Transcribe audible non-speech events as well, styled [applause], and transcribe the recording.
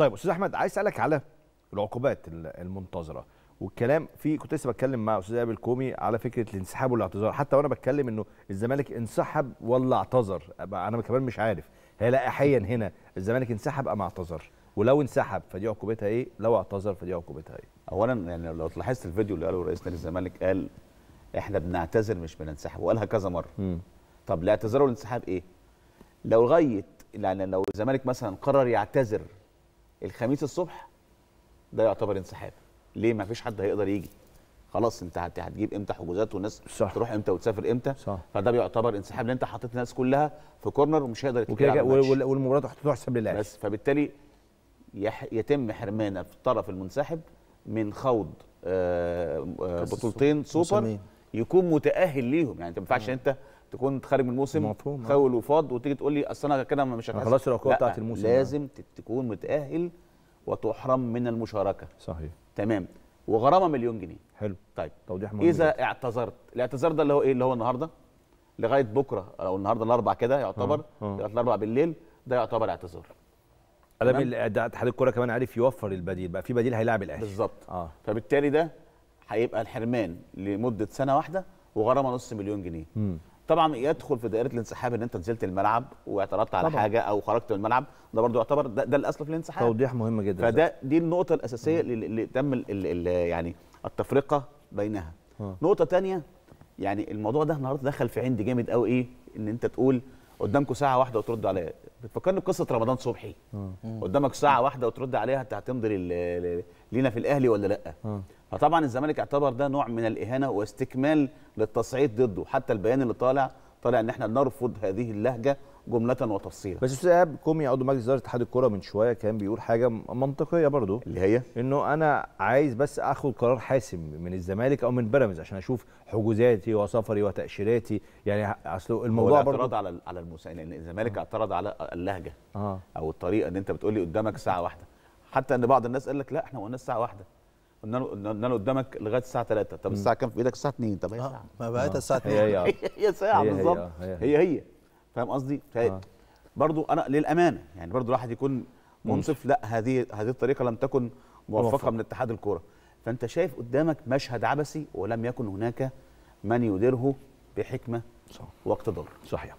طيب استاذ احمد عايز اسالك على العقوبات المنتظره والكلام في كنت لسه بتكلم مع استاذ ايهاب الكومي على فكره الانسحاب والاعتذار حتى وانا بتكلم انه الزمالك انسحب ولا اعتذر انا كمان مش عارف هي لائحيا هنا الزمالك انسحب ام اعتذر ولو انسحب فدي عقوبتها ايه لو اعتذر فدي عقوبتها ايه اولا يعني لو لاحظت الفيديو اللي قاله رئيس نادي الزمالك قال احنا بنعتذر مش بننسحب وقالها كذا مره م. طب الاعتذار والانسحاب ايه لو لغايه يعني لو الزمالك مثلا قرر يعتذر الخميس الصبح ده يعتبر انسحاب ليه ما فيش حد هيقدر يجي خلاص انت هتجيب امتى حجوزات والناس صح. تروح امتى وتسافر امتى صح. فده بيعتبر انسحاب لان انت حطيت الناس كلها في كورنر ومش هيقدر يتكلم والمباراه محطوطه حساب للاهلي بس فبالتالي يتم حرمان الطرف المنسحب من خوض آآ آه، آآ آه، بطولتين سوبر يكون متاهل ليهم يعني انت ما ينفعش انت تكون خارج من الموسم مفهوم آه. خول وفاض وتيجي تقول لي اصل انا كده مش هتحسب خلاص الاوقات بتاعت الموسم آه. لازم يعني. تكون متاهل وتحرم من المشاركه صحيح تمام وغرامه مليون جنيه حلو طيب توضيح مهم اذا جدا. اعتذرت الاعتذار ده اللي هو ايه اللي هو النهارده لغايه بكره او النهارده الاربع كده يعتبر آه. لغايه الاربع بالليل ده يعتبر اعتذار قلم اتحاد الكوره كمان عارف يوفر البديل بقى في بديل هيلاعب الاهلي بالظبط آه. فبالتالي ده هيبقى الحرمان لمده سنه واحده وغرامه نص مليون جنيه مم. طبعا يدخل في دائره الانسحاب ان انت نزلت الملعب واعترضت على طبعا. حاجه او خرجت من الملعب ده برضو يعتبر ده, ده الاصل في الانسحاب توضيح مهم جدا فده دي النقطه الاساسيه مم. اللي تم الـ الـ الـ يعني التفرقه بينها مم. آه. نقطه ثانيه يعني الموضوع ده النهارده دخل في عندي جامد قوي ايه ان انت تقول قدامكم ساعه واحده وترد عليا بتفكرني بقصه رمضان صبحي مم. آه. قدامك ساعه واحده وترد عليها انت هتمضي لينا في الاهلي ولا لا آه. فطبعا الزمالك اعتبر ده نوع من الاهانه واستكمال للتصعيد ضده حتى البيان اللي طالع طالع ان احنا نرفض هذه اللهجه جمله وتفصيلا بس استاذ ايهاب كومي عضو مجلس اداره اتحاد الكوره من شويه كان بيقول حاجه منطقيه برضو اللي هي انه انا عايز بس اخد قرار حاسم من الزمالك او من بيراميدز عشان اشوف حجوزاتي وسفري وتاشيراتي يعني اصل الموضوع برضو اعترض على على المسائل لان يعني الزمالك آه. اعترض على اللهجه آه. او الطريقه ان انت بتقول لي قدامك ساعه واحده حتى ان بعض الناس قال لك لا احنا قلنا الساعه واحده قلنا له قلنا له قدامك لغايه الساعه 3 طب الساعه كام في ايدك الساعه 2 طب هي آه، ساعه ما بقت آه. الساعه 2 هي هي ساعه [laughs] بالظبط آه، هي هي فاهم قصدي برضو انا للامانه يعني برضو الواحد يكون منصف لا هذه هذه الطريقه لم تكن موفقه من اتحاد الكوره فانت شايف قدامك مشهد عبثي ولم يكن هناك من يديره بحكمه صح. واقتدار صحيح